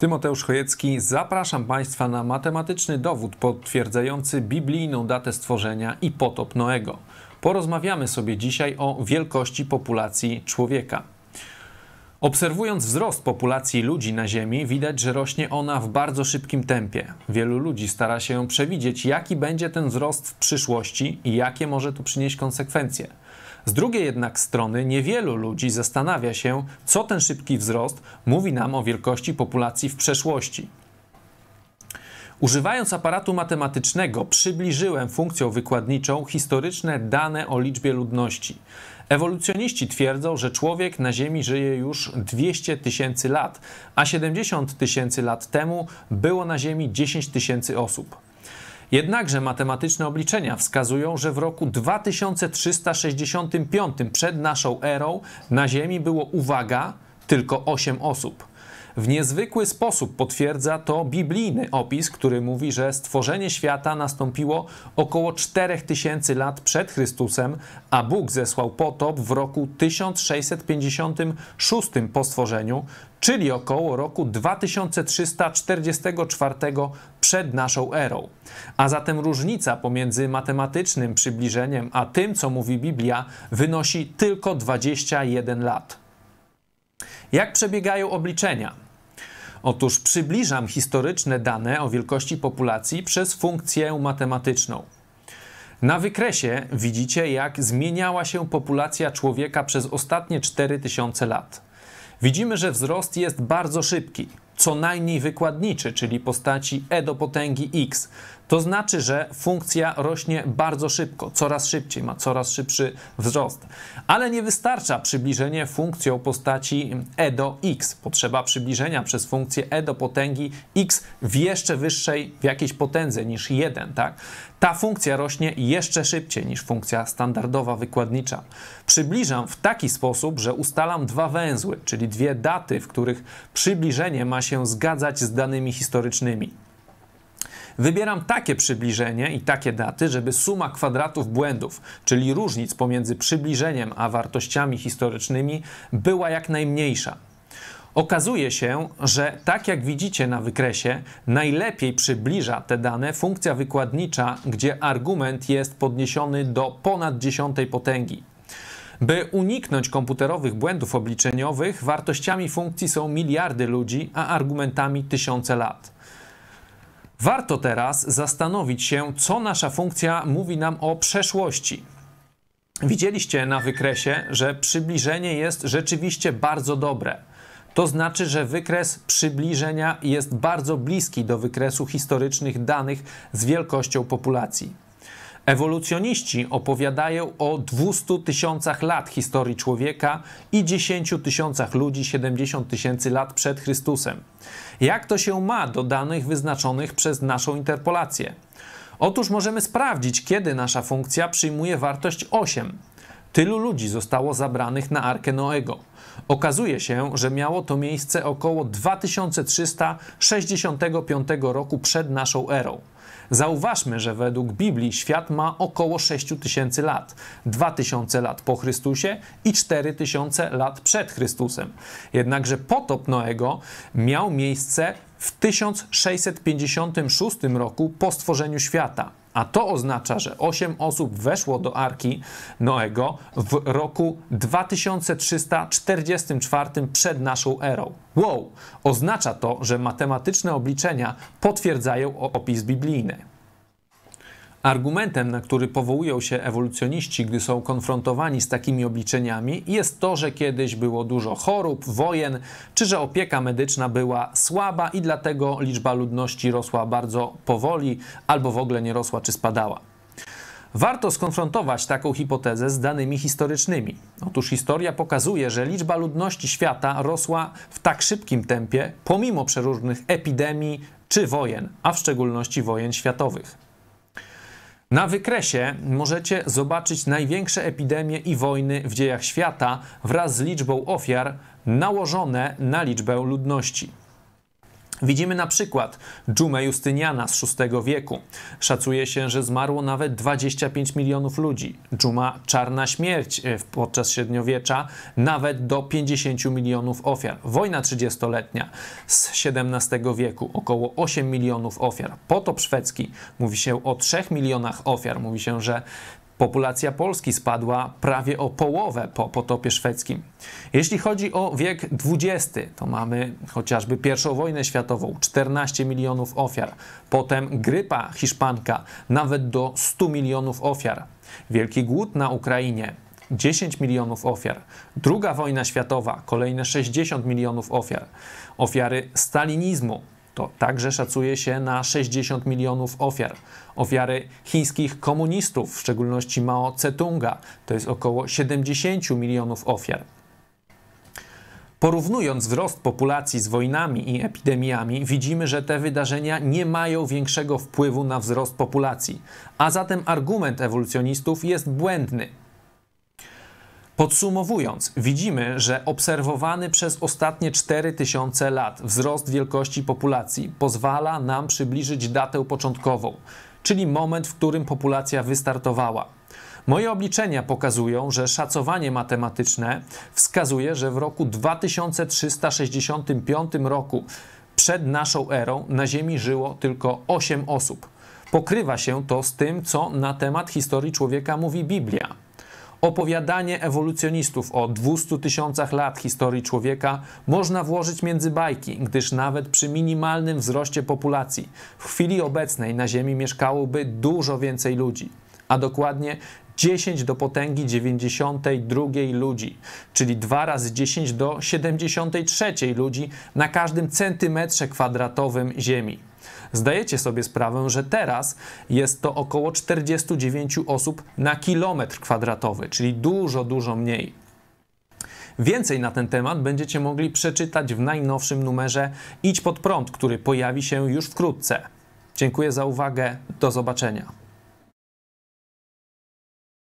Tymoteusz Chojecki, zapraszam Państwa na matematyczny dowód potwierdzający biblijną datę stworzenia i potop Noego. Porozmawiamy sobie dzisiaj o wielkości populacji człowieka. Obserwując wzrost populacji ludzi na Ziemi, widać, że rośnie ona w bardzo szybkim tempie. Wielu ludzi stara się przewidzieć, jaki będzie ten wzrost w przyszłości i jakie może to przynieść konsekwencje. Z drugiej jednak strony niewielu ludzi zastanawia się, co ten szybki wzrost mówi nam o wielkości populacji w przeszłości. Używając aparatu matematycznego, przybliżyłem funkcją wykładniczą historyczne dane o liczbie ludności. Ewolucjoniści twierdzą, że człowiek na Ziemi żyje już 200 tysięcy lat, a 70 tysięcy lat temu było na Ziemi 10 tysięcy osób. Jednakże matematyczne obliczenia wskazują, że w roku 2365 przed naszą erą na Ziemi było, uwaga, tylko 8 osób. W niezwykły sposób potwierdza to biblijny opis, który mówi, że stworzenie świata nastąpiło około 4000 lat przed Chrystusem, a Bóg zesłał potop w roku 1656 po stworzeniu, czyli około roku 2344 przed naszą erą. A zatem różnica pomiędzy matematycznym przybliżeniem a tym, co mówi Biblia, wynosi tylko 21 lat. Jak przebiegają obliczenia? Otóż przybliżam historyczne dane o wielkości populacji przez funkcję matematyczną. Na wykresie widzicie, jak zmieniała się populacja człowieka przez ostatnie 4000 lat. Widzimy, że wzrost jest bardzo szybki, co najmniej wykładniczy, czyli postaci e do potęgi x, to znaczy, że funkcja rośnie bardzo szybko, coraz szybciej, ma coraz szybszy wzrost. Ale nie wystarcza przybliżenie funkcją postaci e do x. Potrzeba przybliżenia przez funkcję e do potęgi x w jeszcze wyższej, w jakiejś potędze niż 1, tak? Ta funkcja rośnie jeszcze szybciej niż funkcja standardowa wykładnicza. Przybliżam w taki sposób, że ustalam dwa węzły, czyli dwie daty, w których przybliżenie ma się zgadzać z danymi historycznymi. Wybieram takie przybliżenie i takie daty, żeby suma kwadratów błędów, czyli różnic pomiędzy przybliżeniem a wartościami historycznymi, była jak najmniejsza. Okazuje się, że tak jak widzicie na wykresie, najlepiej przybliża te dane funkcja wykładnicza, gdzie argument jest podniesiony do ponad dziesiątej potęgi. By uniknąć komputerowych błędów obliczeniowych, wartościami funkcji są miliardy ludzi, a argumentami tysiące lat. Warto teraz zastanowić się, co nasza funkcja mówi nam o przeszłości. Widzieliście na wykresie, że przybliżenie jest rzeczywiście bardzo dobre. To znaczy, że wykres przybliżenia jest bardzo bliski do wykresu historycznych danych z wielkością populacji. Ewolucjoniści opowiadają o 200 tysiącach lat historii człowieka i 10 tysiącach ludzi 70 tysięcy lat przed Chrystusem. Jak to się ma do danych wyznaczonych przez naszą interpolację? Otóż możemy sprawdzić, kiedy nasza funkcja przyjmuje wartość 8. Tylu ludzi zostało zabranych na Arkę Noego. Okazuje się, że miało to miejsce około 2365 roku przed naszą erą. Zauważmy, że według Biblii świat ma około 6000 lat, 2000 lat po Chrystusie i 4000 lat przed Chrystusem. Jednakże potop Noego miał miejsce w 1656 roku po stworzeniu świata a to oznacza, że 8 osób weszło do arki Noego w roku 2344 przed naszą erą. Wow! Oznacza to, że matematyczne obliczenia potwierdzają opis biblijny. Argumentem, na który powołują się ewolucjoniści, gdy są konfrontowani z takimi obliczeniami, jest to, że kiedyś było dużo chorób, wojen, czy że opieka medyczna była słaba i dlatego liczba ludności rosła bardzo powoli, albo w ogóle nie rosła czy spadała. Warto skonfrontować taką hipotezę z danymi historycznymi. Otóż historia pokazuje, że liczba ludności świata rosła w tak szybkim tempie, pomimo przeróżnych epidemii czy wojen, a w szczególności wojen światowych. Na wykresie możecie zobaczyć największe epidemie i wojny w dziejach świata wraz z liczbą ofiar nałożone na liczbę ludności. Widzimy na przykład dżumę Justyniana z VI wieku. Szacuje się, że zmarło nawet 25 milionów ludzi. Dżuma Czarna Śmierć e, podczas średniowiecza nawet do 50 milionów ofiar. Wojna 30-letnia z XVII wieku około 8 milionów ofiar. Potop szwedzki mówi się o 3 milionach ofiar. Mówi się, że Populacja Polski spadła prawie o połowę po potopie szwedzkim. Jeśli chodzi o wiek XX, to mamy chociażby I wojnę światową, 14 milionów ofiar, potem grypa hiszpanka, nawet do 100 milionów ofiar, Wielki Głód na Ukrainie, 10 milionów ofiar, Druga wojna światowa, kolejne 60 milionów ofiar, ofiary stalinizmu, to także szacuje się na 60 milionów ofiar. Ofiary chińskich komunistów, w szczególności Mao Tse-tunga, to jest około 70 milionów ofiar. Porównując wzrost populacji z wojnami i epidemiami, widzimy, że te wydarzenia nie mają większego wpływu na wzrost populacji, a zatem argument ewolucjonistów jest błędny. Podsumowując, widzimy, że obserwowany przez ostatnie 4000 lat wzrost wielkości populacji pozwala nam przybliżyć datę początkową, czyli moment, w którym populacja wystartowała. Moje obliczenia pokazują, że szacowanie matematyczne wskazuje, że w roku 2365 roku przed naszą erą na Ziemi żyło tylko 8 osób. Pokrywa się to z tym, co na temat historii człowieka mówi Biblia. Opowiadanie ewolucjonistów o 200 tysiącach lat historii człowieka można włożyć między bajki, gdyż nawet przy minimalnym wzroście populacji w chwili obecnej na Ziemi mieszkałoby dużo więcej ludzi, a dokładnie 10 do potęgi 92 ludzi, czyli 2 razy 10 do 73 ludzi na każdym centymetrze kwadratowym Ziemi. Zdajecie sobie sprawę, że teraz jest to około 49 osób na kilometr kwadratowy, czyli dużo, dużo mniej. Więcej na ten temat będziecie mogli przeczytać w najnowszym numerze Idź pod prąd, który pojawi się już wkrótce. Dziękuję za uwagę, do zobaczenia.